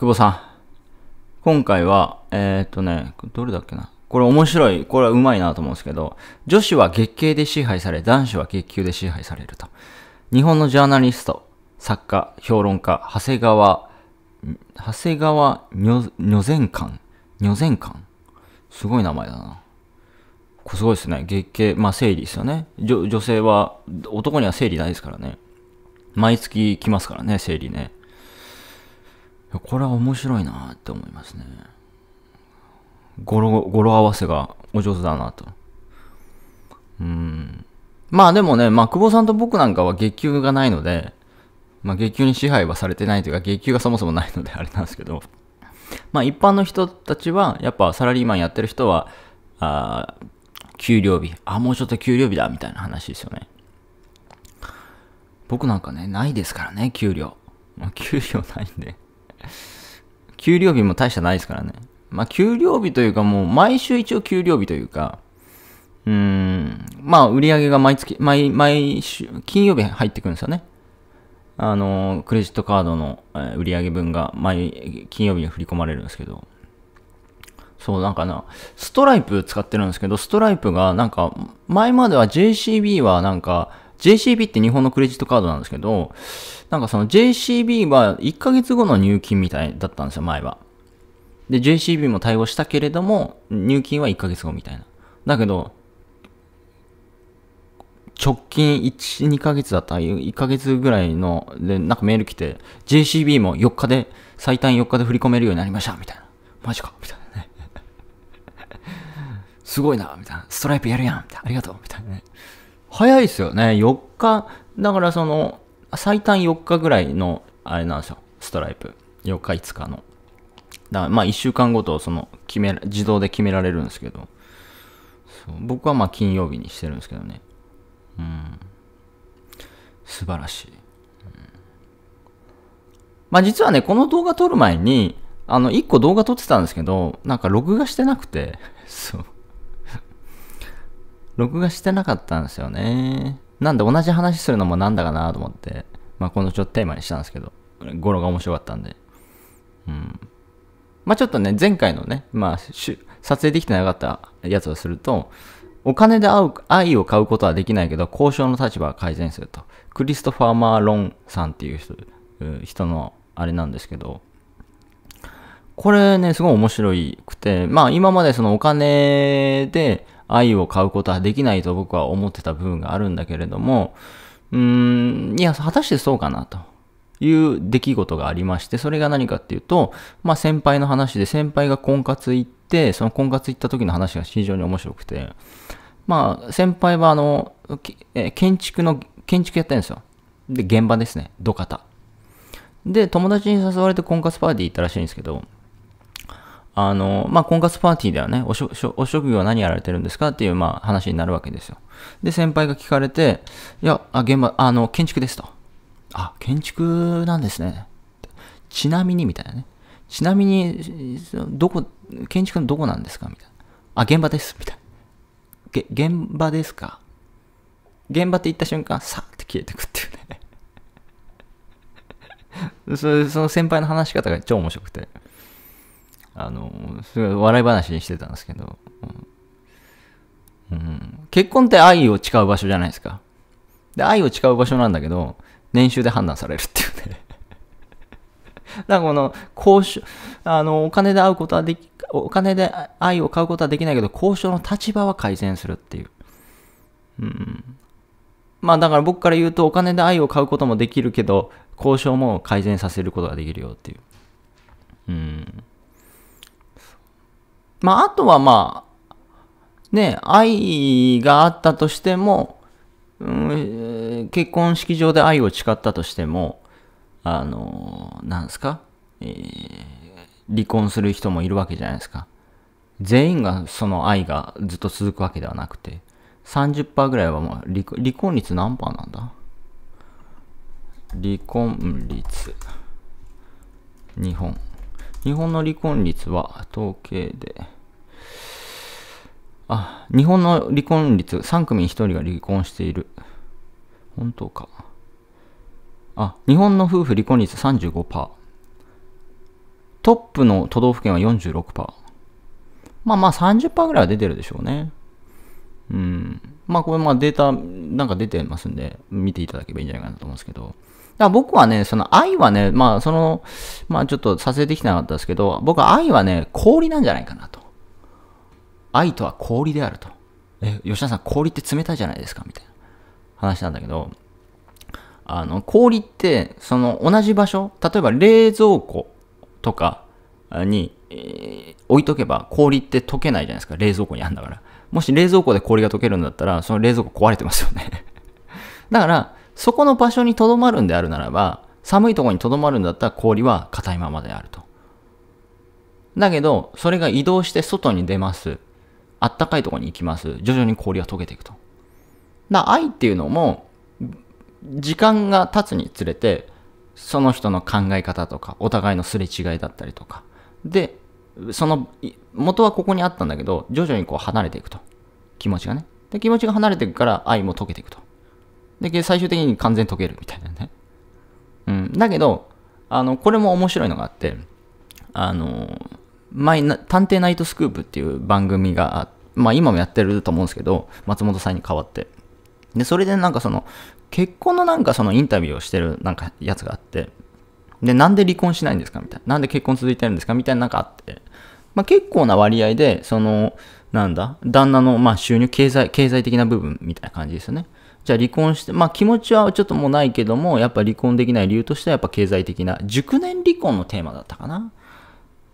久保さん。今回は、えー、っとね、どれだっけな。これ面白い。これはうまいなと思うんですけど、女子は月経で支配され、男子は月給で支配されると。日本のジャーナリスト、作家、評論家、長谷川、長谷川女善館女善館すごい名前だな。これすごいですね。月経、まあ生理ですよね。女女性は、男には生理ないですからね。毎月来ますからね、生理ね。これは面白いなって思いますね。語呂、語呂合わせがお上手だなと。うん。まあでもね、まあ久保さんと僕なんかは月給がないので、まあ月給に支配はされてないというか、月給がそもそもないのであれなんですけど、まあ一般の人たちは、やっぱサラリーマンやってる人は、あ給料日、あ、もうちょっと給料日だ、みたいな話ですよね。僕なんかね、ないですからね、給料。まあ、給料ないんで給料日も大したないですからね。まあ、給料日というかもう、毎週一応給料日というか、うーん、まあ、売り上げが毎月、毎、毎週、金曜日入ってくるんですよね。あの、クレジットカードの売り上げ分が毎、金曜日に振り込まれるんですけど、そう、なんかな、ストライプ使ってるんですけど、ストライプが、なんか、前までは JCB はなんか、JCB って日本のクレジットカードなんですけど、なんかその JCB は1ヶ月後の入金みたいだったんですよ、前は。で、JCB も対応したけれども、入金は1ヶ月後みたいな。だけど、直近1、2ヶ月だった1ヶ月ぐらいの、で、なんかメール来て、JCB も4日で、最短4日で振り込めるようになりました、みたいな。マジか、みたいなね。すごいな、みたいな。ストライプやるやん、みたいな。ありがとう、みたいなね。早いっすよね。4日、だからその、最短4日ぐらいの、あれなんですよ。ストライプ。4日、5日の。だからまあ1週間ごと、その、決め、自動で決められるんですけど。僕はまあ金曜日にしてるんですけどね。うん。素晴らしい。まあ実はね、この動画撮る前に、あの、1個動画撮ってたんですけど、なんか録画してなくて、そう。録画してなかったんですよね。なんで同じ話するのもなんだかなと思って、まあこのちょっとテーマにしたんですけど、語呂が面白かったんで。うん。まあちょっとね、前回のね、まあ撮影できてなかったやつをすると、お金で愛を買うことはできないけど、交渉の立場は改善すると。クリストファー・マーロンさんっていう人人のあれなんですけど、これね、すごい面白くて、まあ今までそのお金で愛を買うことはできないと僕は思ってた部分があるんだけれども、うーん、いや、果たしてそうかなと。いう出来事がありまして、それが何かっていうと、まあ先輩の話で、先輩が婚活行って、その婚活行った時の話が非常に面白くて、まあ先輩はあの、建築の、建築やってるんですよ。で、現場ですね。土方。で、友達に誘われて婚活パーティー行ったらしいんですけど、あの、まあ、婚活パーティーではね、おしょお職業は何やられてるんですかっていう、まあ、話になるわけですよ。で、先輩が聞かれて、いや、あ、現場、あの、建築ですと。あ、建築なんですね。ちなみに、みたいなね。ちなみに、どこ、建築のどこなんですかみたいな。あ、現場です、みたいな。げ、現場ですか現場って言った瞬間、さーって消えてくっていうね そ。その先輩の話し方が超面白くて。あの、すごい笑い話にしてたんですけど、うん、うん、結婚って愛を誓う場所じゃないですか。で、愛を誓う場所なんだけど、年収で判断されるっていうね。だからこの、交渉、あの、お金で会うことはでき、お金で愛を買うことはできないけど、交渉の立場は改善するっていう。うん。まあだから僕から言うと、お金で愛を買うこともできるけど、交渉も改善させることができるよっていう。うん。まあ、あとはまあ、ね、愛があったとしても、うん、結婚式場で愛を誓ったとしても、あの、なんですか、えー、離婚する人もいるわけじゃないですか。全員がその愛がずっと続くわけではなくて、30%ぐらいはもう離離婚率何パーなんだ離婚率。日本。日本の離婚率は統計で、あ、日本の離婚率、3組に1人が離婚している。本当か。あ、日本の夫婦離婚率35%。トップの都道府県は46%。まあまあ30%ぐらいは出てるでしょうね。うん。まあこれまあデータなんか出てますんで、見ていただけばいいんじゃないかなと思うんですけど。だ僕はね、その愛はね、まあその、まあちょっと撮影できなかったですけど、僕は愛はね、氷なんじゃないかなと。愛とは氷であると。え、吉田さん氷って冷たいじゃないですかみたいな話なんだけど、あの、氷って、その同じ場所、例えば冷蔵庫とかに、えー、置いとけば氷って溶けないじゃないですか。冷蔵庫にあんだから。もし冷蔵庫で氷が溶けるんだったら、その冷蔵庫壊れてますよね だから、そこの場所にとどまるんであるならば、寒いところにとどまるんだったら氷は硬いままであると。だけど、それが移動して外に出ます。あったかいところに行きます。徐々に氷が溶けていくと。だ愛っていうのも、時間が経つにつれて、その人の考え方とか、お互いのすれ違いだったりとか、で、その、元はここにあったんだけど、徐々にこう離れていくと。気持ちがね。で、気持ちが離れていくから愛も溶けていくと。で、最終的に完全に溶けるみたいなね。うん。だけど、あの、これも面白いのがあって、あの、前、探偵ナイトスクープっていう番組が、まあ今もやってると思うんですけど、松本さんに代わって。で、それでなんかその、結婚のなんかそのインタビューをしてるなんかやつがあって、で、なんで離婚しないんですかみたいな。なんで結婚続いてるんですかみたいななんかあって。まあ、結構な割合で、その、なんだ、旦那のま収入、経済、経済的な部分みたいな感じですよね。じゃあ離婚して、まあ気持ちはちょっともうないけども、やっぱ離婚できない理由としてはやっぱ経済的な、熟年離婚のテーマだったかな。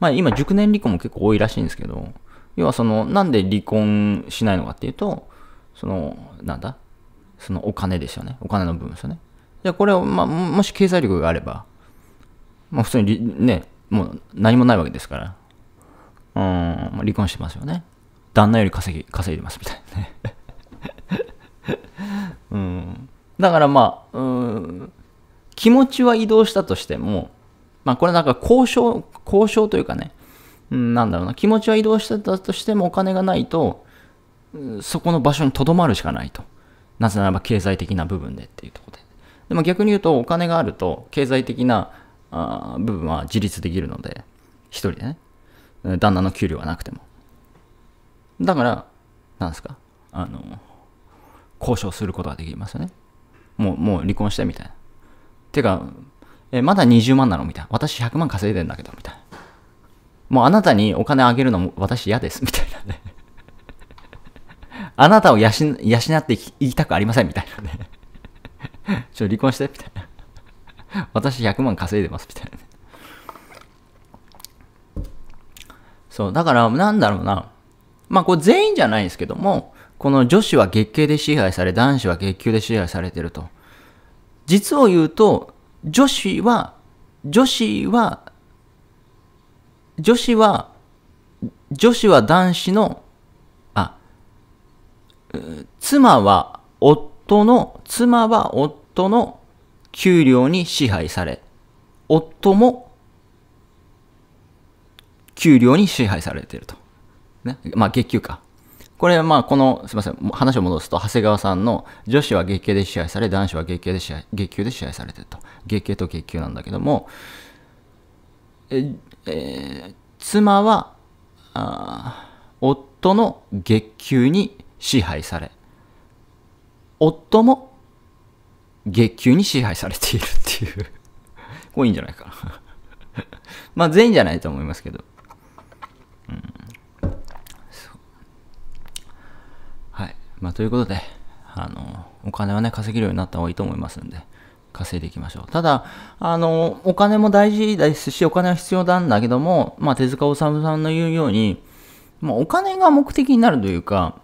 まあ今熟年離婚も結構多いらしいんですけど、要はその、なんで離婚しないのかっていうと、その、なんだ、そのお金ですよね。お金の部分ですよね。じゃあこれを、まあ、もし経済力があれば、まあ普通にね、もう何もないわけですから、うん、離婚してますよね。旦那より稼ぎ、稼いでますみたいなね。うん、だからまあ、うん、気持ちは移動したとしても、まあこれなんか交渉、交渉というかね、うん、なんだろうな、気持ちは移動してたとしてもお金がないと、そこの場所にとどまるしかないと。なぜならば経済的な部分でっていうところで。でも逆に言うとお金があると経済的なあ部分は自立できるので、一人でね。旦那の給料がなくても。だから、なんですか、あの、交渉することができますよね。もう、もう離婚してみたいな。てか、え、まだ20万なのみたいな。私100万稼いでんだけど、みたいな。もうあなたにお金あげるのも私嫌です、みたいなね。あなたを養っていきたくありません、みたいなね。ちょ、離婚して、みたいな。私100万稼いでます、みたいなね。そう、だからなんだろうな。まあこれ全員じゃないんですけども、この女子は月経で支配され、男子は月給で支配されてると。実を言うと、女子は、女子は、女子は、女子は男子の、あ、妻は夫の、妻は夫の給料に支配され、夫も給料に支配されていると。ね。まあ、月給か。これ、まあ、この、すみません、話を戻すと、長谷川さんの女子は月経で支配され、男子は月経で支配、月給で支配されてると。月経と月給なんだけども、え、えー、妻は、あ夫の月給に支配され、夫も月給に支配されているっていうこれいいんじゃないかな まあ全員じゃないと思いますけど。まあ、ということで、あの、お金はね、稼げるようになった方がいいと思いますんで、稼いでいきましょう。ただ、あの、お金も大事ですし、お金は必要なんだけども、まあ、手塚治虫さんの言うように、まあ、お金が目的になるというか、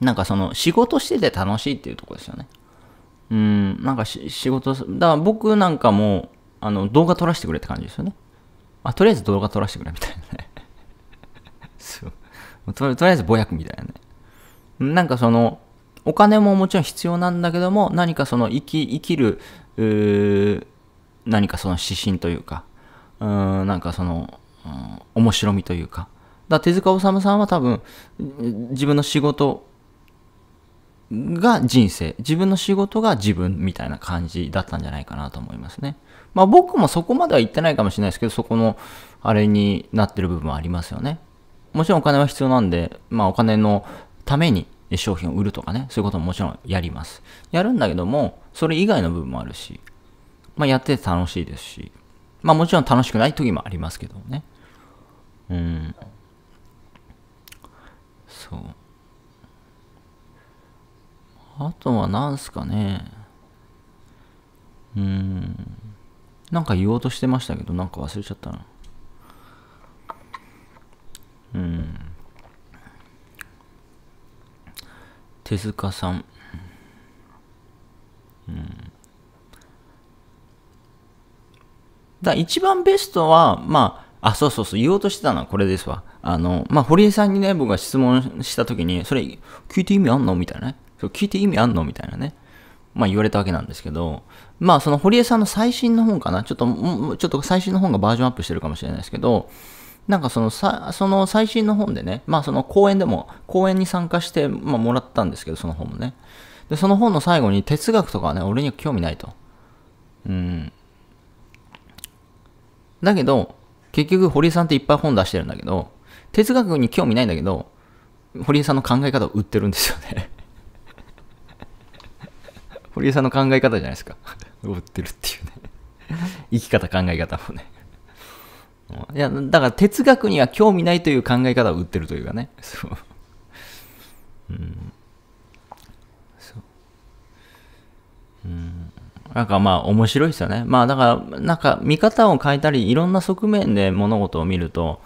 なんかその、仕事してて楽しいっていうとこですよね。うん、なんか仕事、だから僕なんかも、あの、動画撮らせてくれって感じですよね。あ、とりあえず動画撮らせてくれみたいなね。そう。とりあえずぼやくみたいなね。なんかその、お金ももちろん必要なんだけども、何かその生き、生きる、何かその指針というか、うん、なんかその、うん、面白みというか。だか手塚治虫さんは多分、自分の仕事が人生、自分の仕事が自分みたいな感じだったんじゃないかなと思いますね。まあ僕もそこまでは行ってないかもしれないですけど、そこのあれになってる部分はありますよね。もちろんお金は必要なんで、まあお金のために商品を売るとかね、そういうことももちろんやります。やるんだけども、それ以外の部分もあるし、まあ、やってて楽しいですし、まあ、もちろん楽しくない時もありますけどね。うん。そう。あとは何すかね。うん。なんか言おうとしてましたけど、なんか忘れちゃったな。うん。手塚さんうんだ一番ベストはまああそうそうそう言おうとしてたのはこれですわあのまあ堀江さんにね僕が質問した時にそれ聞いて意味あんのみたいなねそ聞いて意味あんのみたいなねまあ言われたわけなんですけど、まあその堀江さんの最新の本かな、ちょっと、ちょっと最新の本がバージョンアップしてるかもしれないですけど、なんかそのさ、その最新の本でね、まあその講演でも、講演に参加して、まあ、もらったんですけど、その本もね。で、その本の最後に哲学とかはね、俺には興味ないと。うん。だけど、結局堀井さんっていっぱい本出してるんだけど、哲学に興味ないんだけど、堀井さんの考え方を売ってるんですよね 堀井さんの考え方じゃないですか 売ってるっていうね生き方考え方もねいや、だから哲学には興味ないという考え方を売ってるというかね。そう。うん。そう。うん。なんかまあ面白いですよね。まあだから、なんか見方を変えたり、いろんな側面で物事を見ると、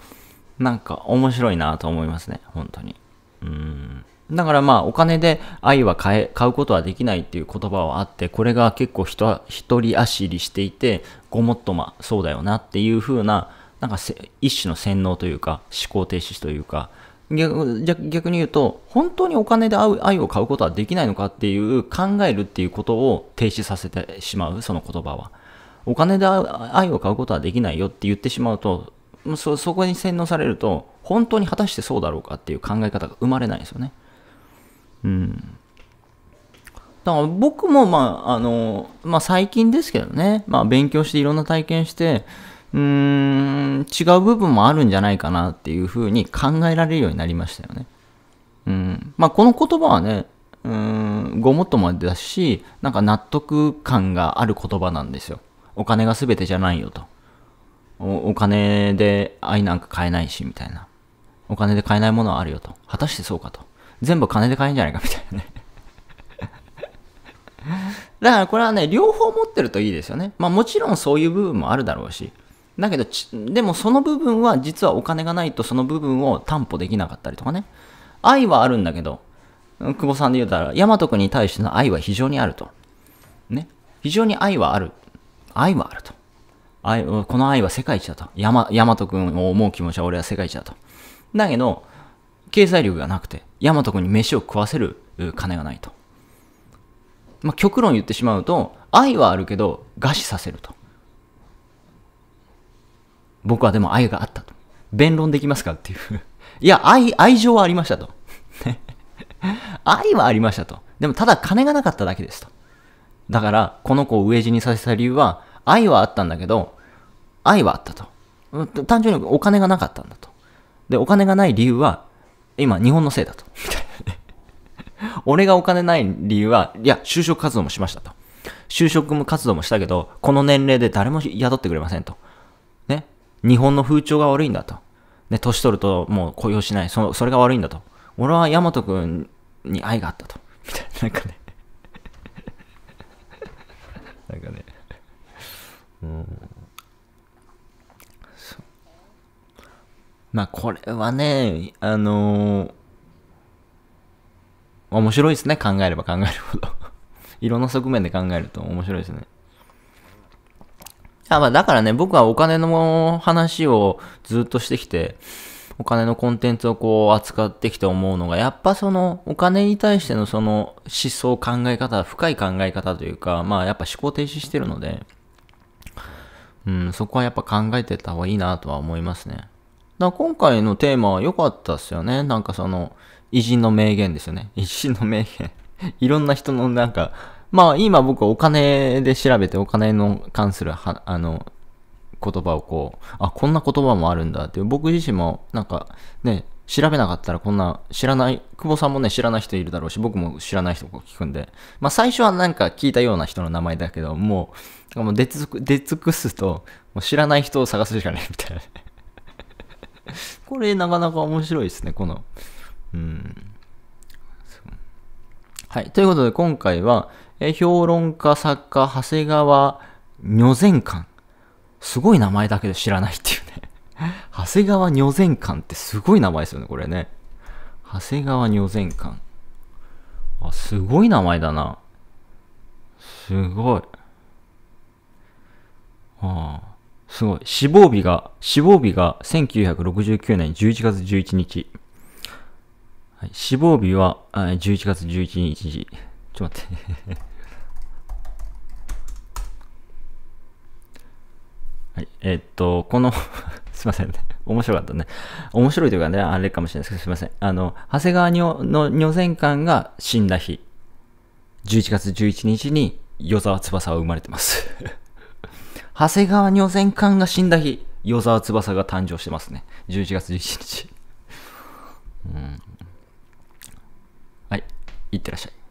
なんか面白いなと思いますね。本当に。うん。だからまあお金で愛は買え買うことはできないっていう言葉はあってこれが結構人一人足りしていてごもっとまそうだよなっていう風ななんか一種の洗脳というか、思考停止というか、逆に言うと、本当にお金で愛を買うことはできないのかっていう、考えるっていうことを停止させてしまう、その言葉は。お金で愛を買うことはできないよって言ってしまうと、そそこに洗脳されると、本当に果たしてそうだろうかっていう考え方が生まれないんですよね。うん。だから僕も、まあ、あの、まあ最近ですけどね、まあ勉強していろんな体験して、うーん、違う部分もあるんじゃないかなっていうふうに考えられるようになりましたよね。うん。まあ、この言葉はね、うーん、ごもっともだし、なんか納得感がある言葉なんですよ。お金が全てじゃないよと。おお金で愛なんか買えないし、みたいな。お金で買えないものはあるよと。果たしてそうかと。全部金で買えんじゃないか、みたいなね。だからこれはね、両方持ってるといいですよね。まあもちろんそういう部分もあるだろうし、だけど、でもその部分は実はお金がないとその部分を担保できなかったりとかね。愛はあるんだけど、久保さんで言うたら、大和君に対しての愛は非常にあると。ね。非常に愛はある。愛はあると。愛この愛は世界一だと。大和君を思う気持ちは俺は世界一だと。だけど、経済力がなくて、大和君に飯を食わせる金がないと。まあ、極論言ってしまうと、愛はあるけど、餓死させると。僕はでも愛があったと。弁論できますかっていう。いや、愛、愛情はありましたと。愛はありましたと。でもただ金がなかっただけですと。だから、この子を飢え死にさせた理由は、愛はあったんだけど、愛はあったと。単純にお金がなかったんだと。で、お金がない理由は、今、日本のせいだと。俺がお金ない理由は、いや、就職活動もしましたと。就職も活動もしたけど、この年齢で誰も雇ってくれませんと。日本の風潮が悪いんだと。ね、年取るともう雇用しない。そそれが悪いんだと。俺は大和君。に愛があったと。みたいな、なんかね なんかねうん。まあ、これはね、あのー、面白いですね。考えれば考えるほど いろんな側面で考えると面白いですね。あまあ、だからね、僕はお金の話をずっとしてきて、お金のコンテンツをこう扱ってきて思うのが、やっぱそのお金に対してのその思想考え方、深い考え方というか、まあやっぱ思考停止してるので、うん、そこはやっぱ考えてた方がいいなとは思いますね。だ今回のテーマは良かったっすよね。なんかその、偉人の名言ですよね。偉人の名言いろんな人のなんか、まあ今僕お金で調べてお金の関するは、あの、言葉をこう、あ、こんな言葉もあるんだっていう、僕自身もなんかね、調べなかったらこんな知らない、久保さんもね、知らない人いるだろうし、僕も知らない人を聞くんで、まあ最初はなんか聞いたような人の名前だけど、もう、もう出つく出尽くすと、もう知らない人を探すしかないみたいな。これなかなか面白いですね、この。うん。はい。ということで、今回は、え評論家作家、長谷川女前館。すごい名前だけど知らないっていうね 長谷川女前館ってすごい名前ですよね、これね。長谷川女前館。あ、すごい名前だな。すごい。ああ、すごい。死亡日が、死亡日が1969年11月11日。はい、死亡日は11月11日。ちょっと待って はい、えー、っと、この すいませんね。面白かったね。面白いというかね、あれかもしれないですけど、すいません。あの、長谷川の女前官が死んだ日、11月11日に、与沢翼は生まれてます 長谷川女前館が死んだ日、与沢翼が誕生してますね。11月11日。うん、いってらっしゃい。